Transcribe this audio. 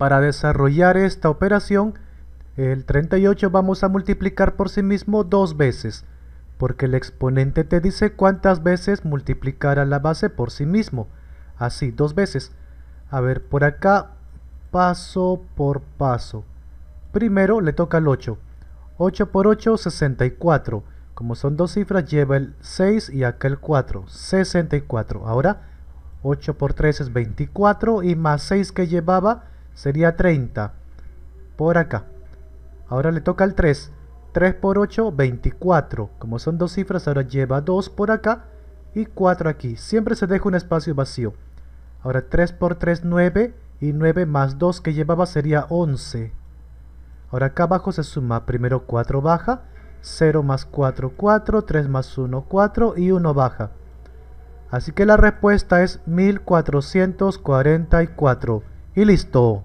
Para desarrollar esta operación, el 38 vamos a multiplicar por sí mismo dos veces, porque el exponente te dice cuántas veces multiplicará la base por sí mismo. Así, dos veces. A ver, por acá, paso por paso. Primero le toca el 8. 8 por 8, 64. Como son dos cifras, lleva el 6 y acá el 4, 64. Ahora, 8 por 3 es 24 y más 6 que llevaba sería 30 por acá. Ahora le toca al 3. 3 por 8, 24. Como son dos cifras, ahora lleva 2 por acá y 4 aquí. Siempre se deja un espacio vacío. Ahora 3 por 3, 9. Y 9 más 2 que llevaba sería 11. Ahora acá abajo se suma primero 4 baja, 0 más 4, 4, 3 más 1, 4 y 1 baja. Así que la respuesta es 1444 y listo.